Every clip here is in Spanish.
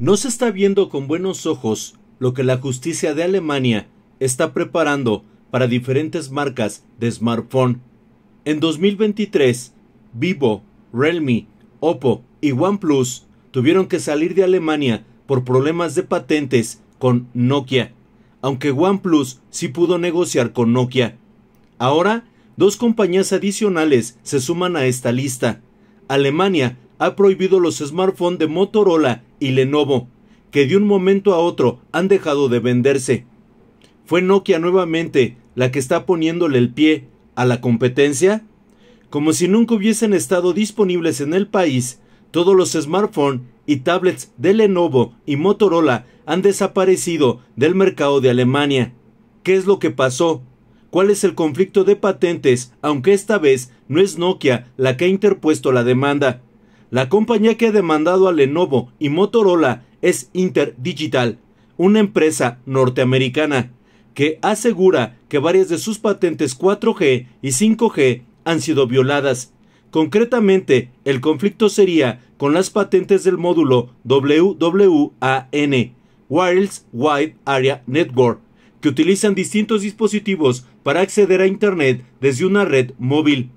No se está viendo con buenos ojos lo que la justicia de Alemania está preparando para diferentes marcas de smartphone. En 2023, Vivo, Realme, Oppo y OnePlus tuvieron que salir de Alemania por problemas de patentes con Nokia, aunque OnePlus sí pudo negociar con Nokia. Ahora, dos compañías adicionales se suman a esta lista. Alemania ha prohibido los smartphones de Motorola y Lenovo, que de un momento a otro han dejado de venderse. ¿Fue Nokia nuevamente la que está poniéndole el pie a la competencia? Como si nunca hubiesen estado disponibles en el país, todos los smartphones y tablets de Lenovo y Motorola han desaparecido del mercado de Alemania. ¿Qué es lo que pasó? ¿Cuál es el conflicto de patentes, aunque esta vez no es Nokia la que ha interpuesto la demanda? La compañía que ha demandado a Lenovo y Motorola es Interdigital, una empresa norteamericana que asegura que varias de sus patentes 4G y 5G han sido violadas. Concretamente, el conflicto sería con las patentes del módulo WWAN, Wireless Wide Area Network, que utilizan distintos dispositivos para acceder a Internet desde una red móvil.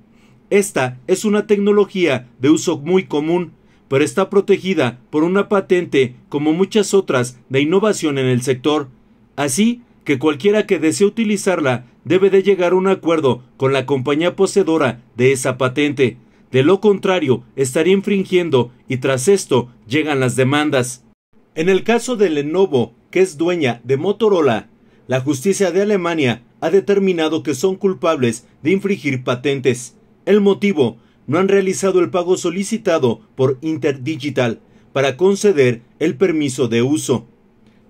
Esta es una tecnología de uso muy común, pero está protegida por una patente como muchas otras de innovación en el sector. Así que cualquiera que desee utilizarla debe de llegar a un acuerdo con la compañía poseedora de esa patente. De lo contrario, estaría infringiendo y tras esto llegan las demandas. En el caso de Lenovo, que es dueña de Motorola, la justicia de Alemania ha determinado que son culpables de infringir patentes. El motivo, no han realizado el pago solicitado por Interdigital para conceder el permiso de uso.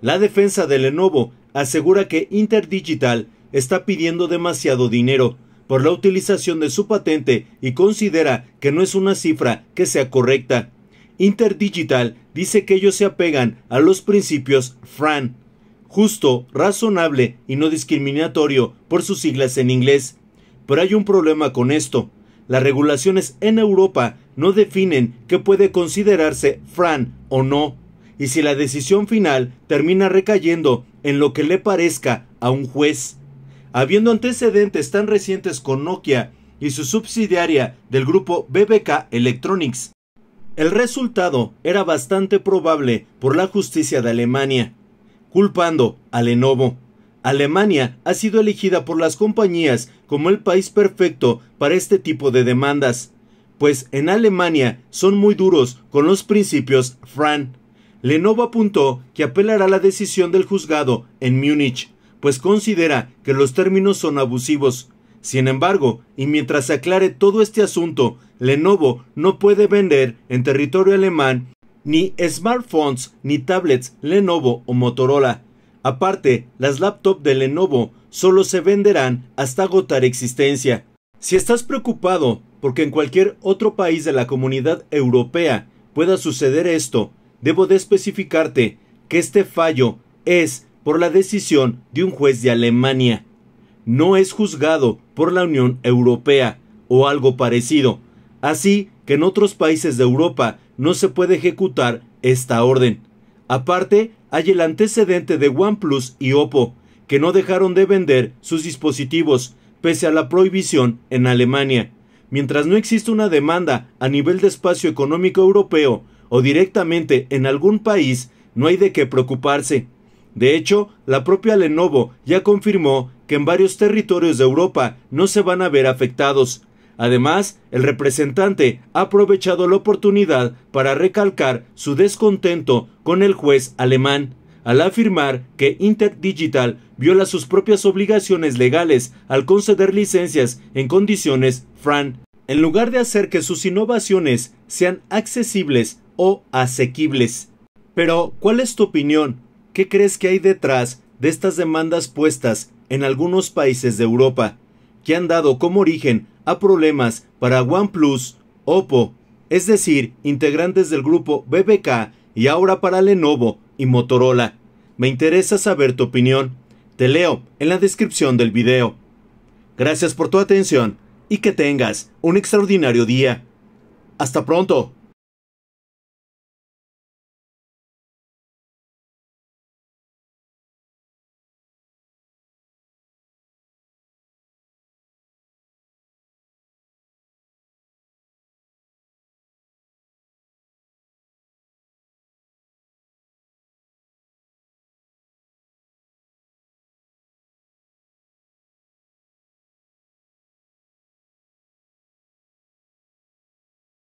La defensa de Lenovo asegura que Interdigital está pidiendo demasiado dinero por la utilización de su patente y considera que no es una cifra que sea correcta. Interdigital dice que ellos se apegan a los principios FRAN, justo, razonable y no discriminatorio por sus siglas en inglés. Pero hay un problema con esto. Las regulaciones en Europa no definen qué puede considerarse Fran o no, y si la decisión final termina recayendo en lo que le parezca a un juez. Habiendo antecedentes tan recientes con Nokia y su subsidiaria del grupo BBK Electronics, el resultado era bastante probable por la justicia de Alemania, culpando a Lenovo. Alemania ha sido elegida por las compañías como el país perfecto para este tipo de demandas, pues en Alemania son muy duros con los principios Fran. Lenovo apuntó que apelará a la decisión del juzgado en Múnich, pues considera que los términos son abusivos. Sin embargo, y mientras se aclare todo este asunto, Lenovo no puede vender en territorio alemán ni smartphones ni tablets Lenovo o Motorola. Aparte, las laptops de Lenovo solo se venderán hasta agotar existencia. Si estás preocupado porque en cualquier otro país de la comunidad europea pueda suceder esto, debo de especificarte que este fallo es por la decisión de un juez de Alemania. No es juzgado por la Unión Europea o algo parecido, así que en otros países de Europa no se puede ejecutar esta orden. Aparte, hay el antecedente de OnePlus y Oppo, que no dejaron de vender sus dispositivos pese a la prohibición en Alemania. Mientras no existe una demanda a nivel de espacio económico europeo o directamente en algún país, no hay de qué preocuparse. De hecho, la propia Lenovo ya confirmó que en varios territorios de Europa no se van a ver afectados, Además, el representante ha aprovechado la oportunidad para recalcar su descontento con el juez alemán, al afirmar que Interdigital viola sus propias obligaciones legales al conceder licencias en condiciones FRAN, en lugar de hacer que sus innovaciones sean accesibles o asequibles. Pero, ¿cuál es tu opinión? ¿Qué crees que hay detrás de estas demandas puestas en algunos países de Europa? que han dado como origen a problemas para OnePlus, Oppo, es decir, integrantes del grupo BBK y ahora para Lenovo y Motorola. Me interesa saber tu opinión. Te leo en la descripción del video. Gracias por tu atención y que tengas un extraordinario día. Hasta pronto.